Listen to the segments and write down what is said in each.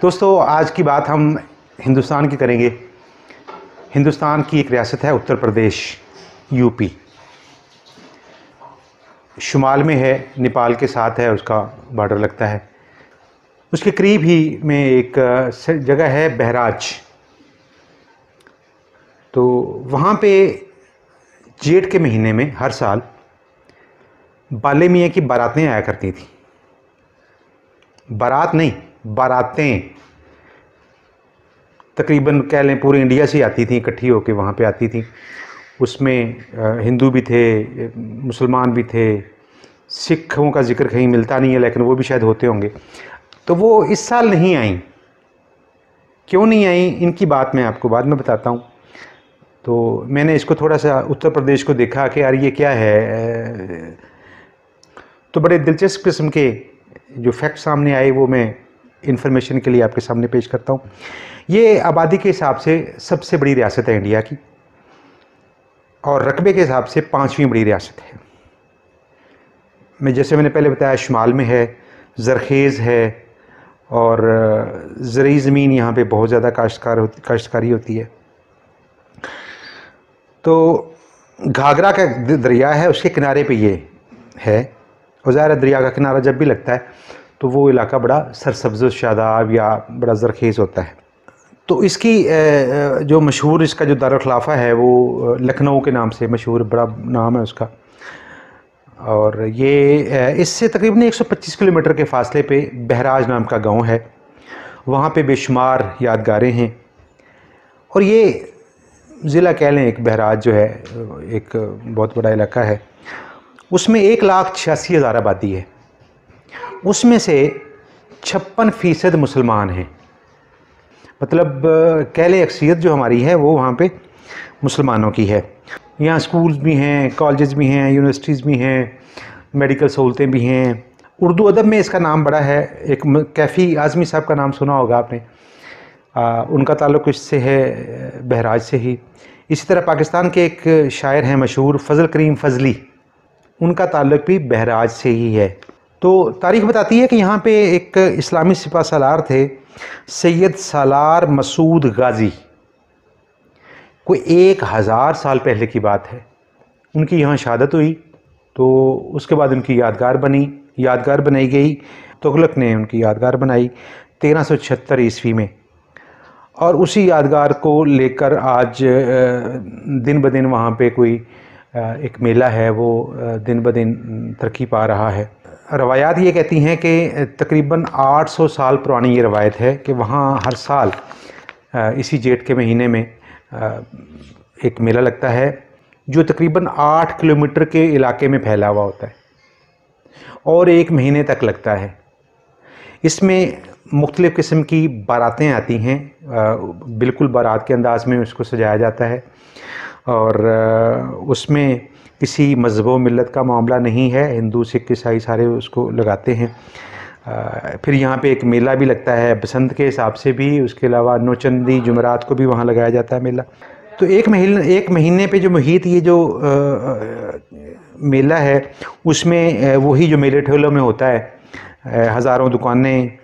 दोस्तों आज की बात हम हिंदुस्तान की करेंगे हिंदुस्तान की एक रियासत है उत्तर प्रदेश यूपी शुमाल में है नेपाल के साथ है उसका बॉर्डर लगता है उसके करीब ही में एक जगह है बहराज तो वहाँ पे जेठ के महीने में हर साल बाले मियाँ की बारातें आया करती थी बारात नहीं बारातें तकरीबन कह लें पूरे इंडिया से आती थी इकट्ठी होकर वहाँ पे आती थी उसमें हिंदू भी थे मुसलमान भी थे सिखों का जिक्र कहीं मिलता नहीं है लेकिन वो भी शायद होते होंगे तो वो इस साल नहीं आई क्यों नहीं आई इनकी बात मैं आपको बाद में बताता हूँ तो मैंने इसको थोड़ा सा उत्तर प्रदेश को देखा कि यार ये क्या है तो बड़े दिलचस्प किस्म के जो फैक्ट सामने आए वो मैं इन्फॉर्मेशन के लिए आपके सामने पेश करता हूँ ये आबादी के हिसाब से सबसे बड़ी रियासत है इंडिया की और रकबे के हिसाब से पाँचवीं बड़ी रियासत है मैं जैसे मैंने पहले बताया शुमाल में है जरखेज़ है और ज़रूरी ज़मीन यहाँ पे बहुत ज़्यादा काश्तकार होती काश्तकारी होती है तो घाघरा का दरिया है उसके किनारे पे ये है और ज़ाहिर दरिया का किनारा जब भी लगता है तो वो इलाका बड़ा सरसब्ज शादाब या बड़ा ज़रखेज़ होता है तो इसकी जो मशहूर इसका जो दारखलाफा है वो लखनऊ के नाम से मशहूर बड़ा नाम है उसका और ये इससे तकरीबन 125 किलोमीटर के फासले पे बहराज नाम का गांव है वहाँ पे बेशुमार यादगारें हैं और ये ज़िला कह लें एक बहराज जो है एक बहुत बड़ा इलाका है उसमें एक लाख छियासी हज़ार आबादी है उसमें से छप्पन फ़ीसद मुसलमान हैं मतलब कहले लें जो हमारी है वो वहाँ पे मुसलमानों की है यहाँ स्कूल्स भी हैं कॉलेज भी हैं यूनिवर्सिटीज़ भी हैं मेडिकल सहूलतें भी हैं उर्दू अदब में इसका नाम बड़ा है एक कैफ़ी आज़मी साहब का नाम सुना होगा आपने आ, उनका ताल्लुक इससे है बहराज से ही इसी तरह पाकिस्तान के एक शायर हैं मशहूर फ़जल करीम फ़जली उनका ताल्लुक भी बहराज से ही है तो तारीख बताती है कि यहाँ पे एक इस्लामी सिपा सालार थे सैयद सालार मसूद गाजी कोई एक हज़ार साल पहले की बात है उनकी यहाँ शहादत हुई तो उसके बाद उनकी यादगार बनी यादगार बनाई गई तुगलक ने उनकी यादगार बनाई तेरह सौ छिहत्तर ईस्वी में और उसी यादगार को लेकर आज दिन ब दिन वहाँ पर कोई एक मेला है वो दिन ब दिन तरक्की पा रहा है रवायात ये कहती हैं कि तकरीबन 800 साल पुरानी ये रवायत है कि वहाँ हर साल इसी जेठ के महीने में एक मेला लगता है जो तकरीबन आठ किलोमीटर के इलाके में फैला हुआ होता है और एक महीने तक लगता है इसमें मुख्तलिफ़ किस्म की बारातें आती हैं बिल्कुल बारात के अंदाज में उसको सजाया जाता है और उसमें किसी मज़हब व मिलत का मामला नहीं है हिंदू सिख ईसाई सारे उसको लगाते हैं आ, फिर यहाँ पे एक मेला भी लगता है बसंत के हिसाब से भी उसके अलावा नोचंदी जुमरात को भी वहाँ लगाया जाता है मेला तो एक महीने एक महीने पे जो मुहित ये जो आ, आ, मेला है उसमें वही जो मेले ठेलों में होता है हज़ारों दुकानें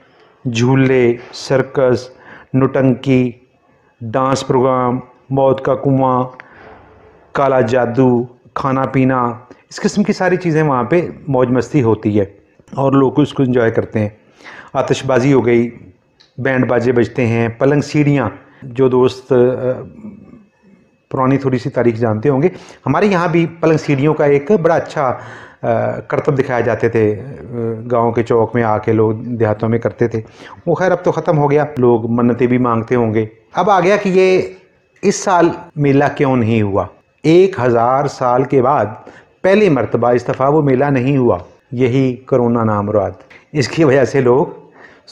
झूले सर्कस नुटंकी डांस प्रोग्राम मौत का कुआं काला जादू खाना पीना इस किस्म की सारी चीज़ें वहाँ पे मौज मस्ती होती है और लोग उसको इन्जॉय करते हैं आतशबाजी हो गई बैंड बाजे बजते हैं पलंग सीढ़ियाँ जो दोस्त पुरानी थोड़ी सी तारीख जानते होंगे हमारे यहाँ भी पलंग सीढ़ियों का एक बड़ा अच्छा करतब दिखाए जाते थे गांव के चौक में आके लोग देहातों में करते थे वो खैर अब तो ख़त्म हो गया लोग मन्नतें भी मांगते होंगे अब आ गया कि ये इस साल मेला क्यों नहीं हुआ एक हज़ार साल के बाद पहली मरतबा इस दफ़ा वो मेला नहीं हुआ यही करोना रात इसकी वजह से लोग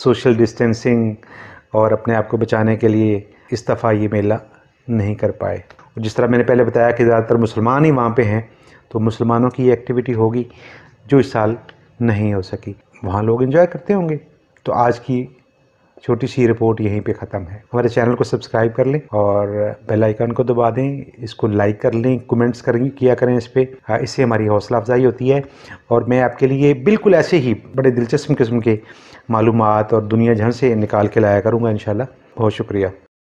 सोशल डिस्टेंसिंग और अपने आप को बचाने के लिए इस दफ़ा ये मेला नहीं कर पाए जिस तरह मैंने पहले बताया कि ज़्यादातर मुसलमान ही वहाँ पे हैं तो मुसलमानों की एक्टिविटी होगी जो इस साल नहीं हो सकी वहाँ लोग इन्जॉय करते होंगे तो आज की छोटी सी रिपोर्ट यहीं पे ख़त्म है हमारे चैनल को सब्सक्राइब कर लें और बेल आइकन को दबा दें इसको लाइक कर लें कमेंट्स करेंगे किया करें इस पर हाँ, इससे हमारी हौसला अफजाई होती है और मैं आपके लिए बिल्कुल ऐसे ही बड़े दिलचस्प किस्म के मालूम और दुनिया जहाँ से निकाल के लाया करूँगा इन बहुत शुक्रिया